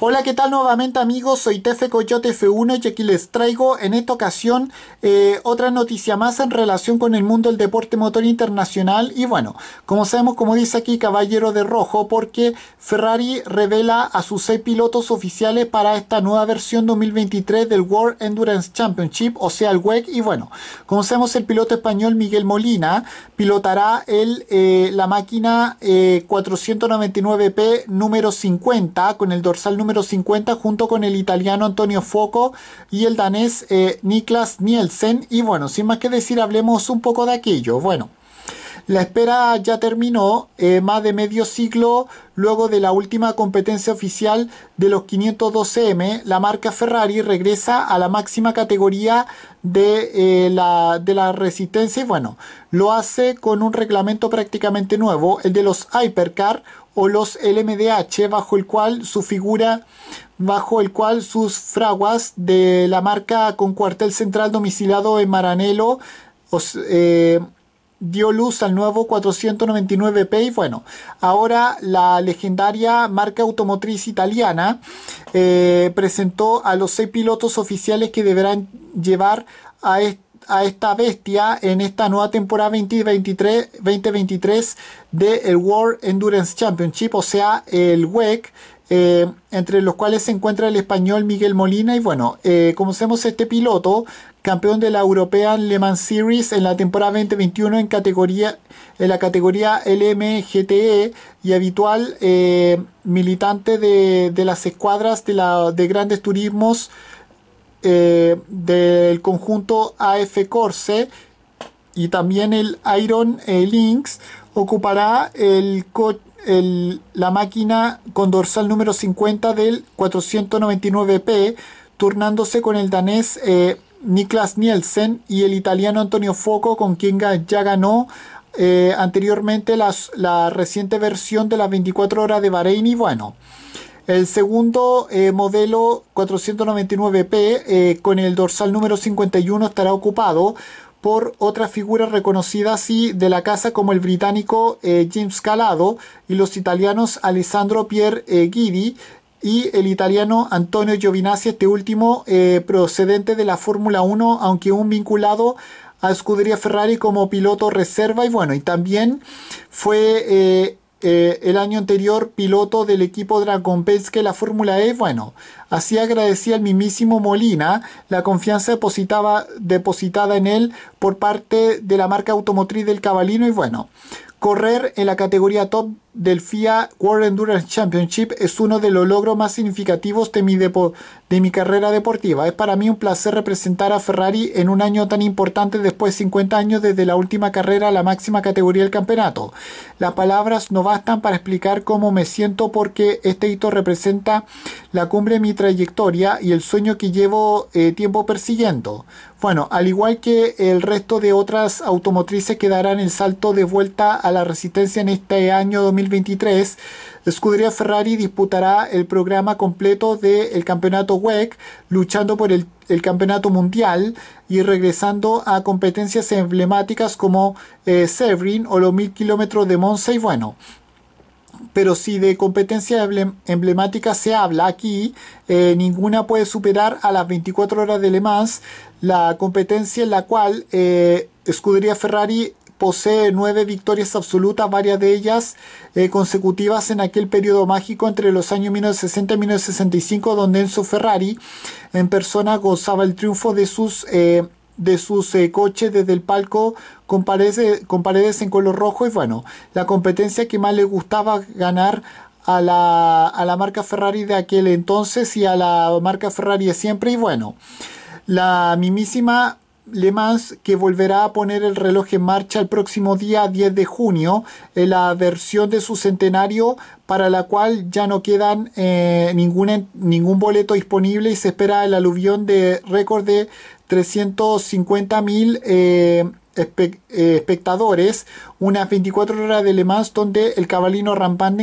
Hola, ¿qué tal nuevamente amigos? Soy Tefe Coyote F1 y aquí les traigo en esta ocasión eh, otra noticia más en relación con el mundo del deporte motor internacional. Y bueno, como sabemos, como dice aquí Caballero de Rojo, porque Ferrari revela a sus seis pilotos oficiales para esta nueva versión 2023 del World Endurance Championship, o sea, el WEC. Y bueno, como sabemos, el piloto español Miguel Molina pilotará el, eh, la máquina 499P eh, número 50 con el dorsal número 50 junto con el italiano Antonio Foco y el danés eh, Niklas Nielsen. Y bueno, sin más que decir, hablemos un poco de aquello. Bueno. La espera ya terminó, eh, más de medio siglo luego de la última competencia oficial de los 512M, la marca Ferrari regresa a la máxima categoría de, eh, la, de la resistencia y bueno, lo hace con un reglamento prácticamente nuevo, el de los Hypercar o los LMDH, bajo el cual su figura, bajo el cual sus fraguas de la marca con cuartel central domicilado en Maranello, eh, dio luz al nuevo 499P y bueno, ahora la legendaria marca automotriz italiana eh, presentó a los seis pilotos oficiales que deberán llevar a esta bestia en esta nueva temporada 2023, 2023 de World Endurance Championship, o sea, el WEC, eh, entre los cuales se encuentra el español Miguel Molina. Y bueno, eh, conocemos este piloto, campeón de la European Le Mans Series en la temporada 2021 en, categoría, en la categoría LMGTE y habitual eh, militante de, de, las escuadras de, la, de grandes turismos del conjunto AF Corse y también el Iron Lynx ocupará el coche la máquina con dorsal número 50 del 499P, turnándose con el danés eh, Niklas Nielsen y el italiano Antonio Foco, con quien ya ganó eh, anteriormente la reciente versión de las 24 horas de Bahrein y bueno. El segundo eh, modelo 499P con el dorsal número 51 estará ocupado por otras figuras reconocidas y de la casa como el británico eh, James Calado y los italianos Alessandro Pier eh, Guidi y el italiano Antonio Giovinazzi, este último eh, procedente de la Fórmula 1, aunque un vinculado a Scuderia Ferrari como piloto reserva y bueno, y también fue el año anterior piloto del equipo Dragon que la Fórmula E, bueno, Así agradecía al mismísimo Molina la confianza depositada en él por parte de la marca automotriz del Cabalino y bueno. Correr en la categoría top del FIA World Endurance Championship es uno de los logros más significativos de mi, de mi carrera deportiva. Es para mí un placer representar a Ferrari en un año tan importante después de 50 años desde la última carrera a la máxima categoría del campeonato. Las palabras no bastan para explicar cómo me siento porque este hito representa la cumbre de mi trayectoria y el sueño que llevo eh, tiempo persiguiendo. Bueno, al igual que el resto de otras automotrices que darán el salto de vuelta a la resistencia en este año 2023, Scuderia Ferrari disputará el programa completo del campeonato WEC, luchando por el, campeonato mundial y regresando a competencias emblemáticas como eh, Severin o los 1000 kilómetros de Monza y bueno, pero si de competencia emblemática se habla aquí, eh, ninguna puede superar a las 24 horas de Le Mans, la competencia en la cual eh, Ferrari posee nueve victorias absolutas, varias de ellas eh, consecutivas en aquel periodo mágico entre los años 1960 y 1965, donde Enzo Ferrari en persona gozaba el triunfo de sus eh, de sus eh, coches desde el palco con paredes, con paredes en color rojo y bueno, la competencia que más le gustaba ganar a la, a la, marca Ferrari de aquel entonces y a la marca Ferrari siempre y bueno, la mismísima le Mans que volverá a poner el reloj en marcha el próximo día 10 de junio en eh, la versión de su centenario para la cual ya no quedan eh, ningún, ningún boleto disponible y se espera el aluvión de récord de 350.000 eh, espectadores unas 24 horas de Le Mans donde el cabalino rampante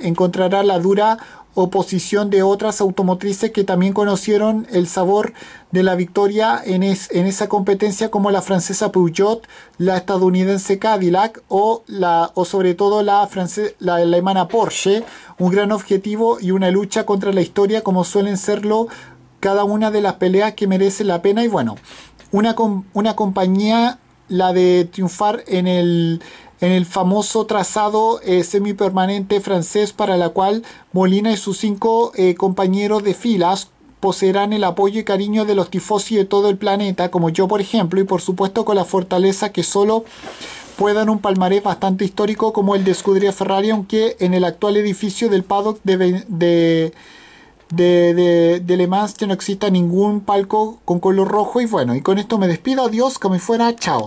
encontrará la dura oposición de otras automotrices que también conocieron el sabor de la victoria en, esa competencia como la francesa Peugeot, la estadounidense Cadillac o, la, o sobre todo la, la alemana Porsche, un gran objetivo y una lucha contra la historia como suelen serlo cada una de las peleas que merece la pena y bueno, una, una compañía la de triunfar en el en el famoso trazado eh, semipermanente francés para la cual Molina y sus cinco eh, compañeros de filas poseerán el apoyo y cariño de los tifosi de todo el planeta, como yo por ejemplo, y por supuesto con la fortaleza que solo puedan un palmarés bastante histórico como el de Scuderia Ferrari, aunque en el actual edificio del paddock de, de, de, de, Le Mans ya no exista ningún palco con color rojo. Y bueno, y con esto me despido, adiós, como fuera, chao.